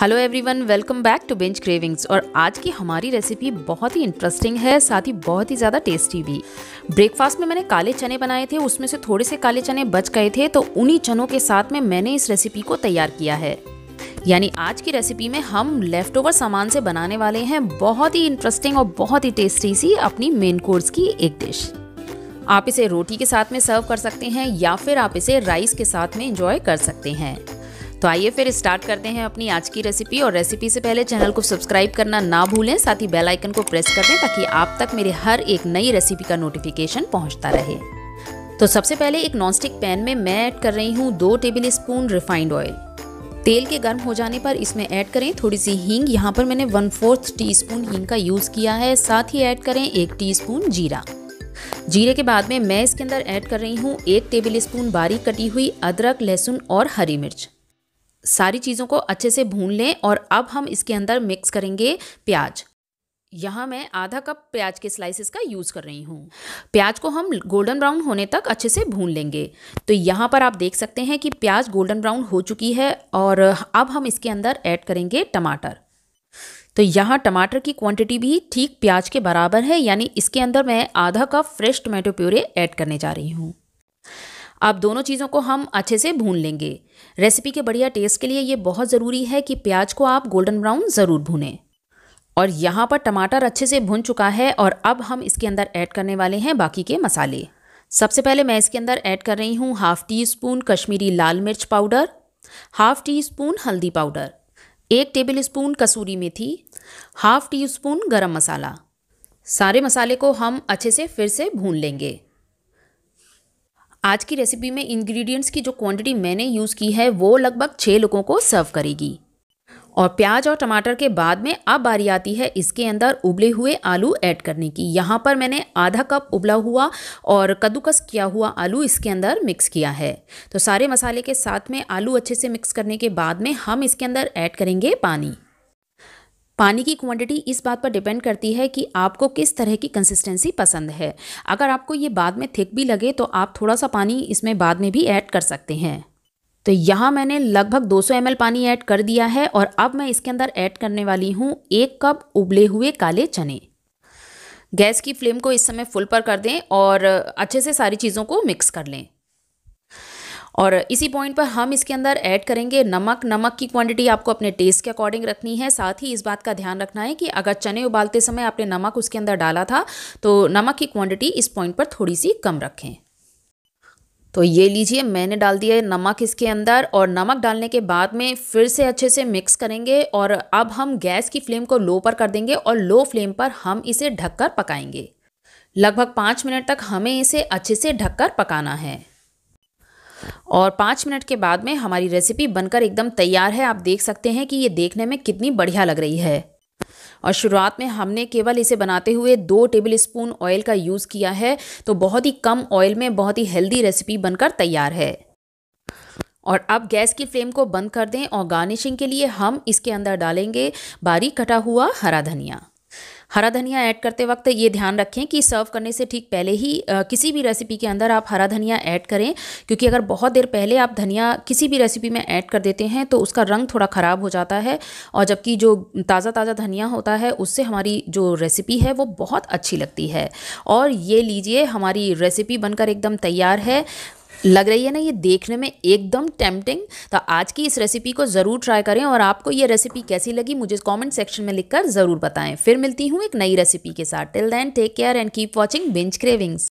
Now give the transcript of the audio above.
hello everyone welcome back to binge cravings और आज की हमारी रेसिपी बहुत ही इंटरेस्टिंग है साथ ही बहुत ही ज़्यादा टेस्टी भी ब्रेकफास्ट में मैंने काले चने बनाए थे उसमें से थोड़े से काले चने बच गए थे तो उन्हीं चनों के साथ में मैंने इस रेसिपी को तैयार किया है यानी आज की रेसिपी में हम लेफ्ट ओवर सामान से बनाने वाले हैं बहुत ही इंटरेस्टिंग और बहुत ही टेस्टी सी अपनी मेन कोर्स की एक डिश आप इसे रोटी के साथ में सर्व कर सकते हैं या फिर आप इसे राइस के साथ में इंजॉय कर सकते हैं तो आइए फिर स्टार्ट करते हैं अपनी आज की रेसिपी और रेसिपी से पहले चैनल को सब्सक्राइब करना ना भूलें साथ ही बेल आइकन को प्रेस कर दें ताकि आप तक मेरे हर एक नई रेसिपी का नोटिफिकेशन पहुंचता रहे तो सबसे पहले एक नॉनस्टिक पैन में मैं ऐड कर रही हूँ दो टेबल स्पून रिफाइंड ऑयल तेल के गर्म हो जाने पर इसमें ऐड करें थोड़ी सी हींग यहाँ पर मैंने वन फोर्थ टी स्पून हींग का यूज़ किया है साथ ही ऐड करें एक टी स्पून जीरा जीरे के बाद में मैं इसके अंदर ऐड कर रही हूँ एक टेबल स्पून बारीक कटी हुई अदरक लहसुन और हरी मिर्च सारी चीज़ों को अच्छे से भून लें और अब हम इसके अंदर मिक्स करेंगे प्याज यहाँ मैं आधा कप प्याज के स्लाइसेस का यूज़ कर रही हूँ प्याज को हम गोल्डन ब्राउन होने तक अच्छे से भून लेंगे तो यहाँ पर आप देख सकते हैं कि प्याज गोल्डन ब्राउन हो चुकी है और अब हम इसके अंदर ऐड करेंगे टमाटर तो यहाँ टमाटर की क्वांटिटी भी ठीक प्याज के बराबर है यानी इसके अंदर मैं आधा cup fresh tomato puree add करने जा रही हूँ आप दोनों चीज़ों को हम अच्छे से भून लेंगे रेसिपी के बढ़िया टेस्ट के लिए ये बहुत ज़रूरी है कि प्याज को आप गोल्डन ब्राउन ज़रूर भूनें और यहाँ पर टमाटर अच्छे से भुन चुका है और अब हम इसके अंदर ऐड करने वाले हैं बाकी के मसाले सबसे पहले मैं इसके अंदर ऐड कर रही हूँ हाफ़ टी स्पून कश्मीरी लाल मिर्च पाउडर हाफ़ टी स्पून हल्दी पाउडर एक टेबल स्पून कसूरी मेथी half teaspoon garam masala सारे मसाले को हम अच्छे से फिर से भून लेंगे आज की रेसिपी में इंग्रेडिएंट्स की जो क्वांटिटी मैंने यूज़ की है वो लगभग छः लोगों को सर्व करेगी और प्याज और टमाटर के बाद में अब बारी आती है इसके अंदर उबले हुए आलू ऐड करने की यहाँ पर मैंने आधा कप उबला हुआ और कद्दूकस किया हुआ आलू इसके अंदर मिक्स किया है तो सारे मसाले के साथ में आलू अच्छे से मिक्स करने के बाद में हम इसके अंदर ऐड करेंगे पानी पानी की क्वांटिटी इस बात पर डिपेंड करती है कि आपको किस तरह की कंसिस्टेंसी पसंद है अगर आपको ये बाद में थिक भी लगे तो आप थोड़ा सा पानी इसमें बाद में भी ऐड कर सकते हैं तो यहाँ मैंने लगभग 200 सौ पानी ऐड कर दिया है और अब मैं इसके अंदर ऐड करने वाली हूँ एक कप उबले हुए काले चने गैस की फ्लेम को इस समय फुल पर कर दें और अच्छे से सारी चीज़ों को मिक्स कर लें और इसी पॉइंट पर हम इसके अंदर ऐड करेंगे नमक नमक की क्वांटिटी आपको अपने टेस्ट के अकॉर्डिंग रखनी है साथ ही इस बात का ध्यान रखना है कि अगर चने उबालते समय आपने नमक उसके अंदर डाला था तो नमक की क्वांटिटी इस पॉइंट पर थोड़ी सी कम रखें तो ये लीजिए मैंने डाल दिया है नमक इसके अंदर और नमक डालने के बाद में फिर से अच्छे से मिक्स करेंगे और अब हम गैस की फ्लेम को लो पर कर देंगे और लो फ्लेम पर हम इसे ढककर पकाएंगे लगभग पाँच मिनट तक हमें इसे अच्छे से ढककर पकाना है और पाँच मिनट के बाद में हमारी रेसिपी बनकर एकदम तैयार है आप देख सकते हैं कि ये देखने में कितनी बढ़िया लग रही है और शुरुआत में हमने केवल इसे बनाते हुए दो टेबल स्पून ऑयल का यूज़ किया है तो बहुत ही कम ऑयल में बहुत ही हेल्दी रेसिपी बनकर तैयार है और अब गैस की फ्लेम को बंद कर दें और गार्निशिंग के लिए हम इसके अंदर डालेंगे बारीक कटा हुआ हरा धनिया हरा धनिया ऐड करते वक्त ये ध्यान रखें कि सर्व करने से ठीक पहले ही किसी भी रेसिपी के अंदर आप हरा धनिया ऐड करें क्योंकि अगर बहुत देर पहले आप धनिया किसी भी रेसिपी में ऐड कर देते हैं तो उसका रंग थोड़ा ख़राब हो जाता है और जबकि जो ताज़ा ताज़ा धनिया होता है उससे हमारी जो रेसिपी है वो बहुत अच्छी लगती है और ये लीजिए हमारी रेसिपी बनकर एकदम तैयार है लग रही है ना ये देखने में एकदम टेम्पटिंग तो आज की इस रेसिपी को ज़रूर ट्राई करें और आपको ये रेसिपी कैसी लगी मुझे कमेंट सेक्शन में लिखकर ज़रूर बताएं फिर मिलती हूँ एक नई रेसिपी के साथ till then take care and keep watching binge cravings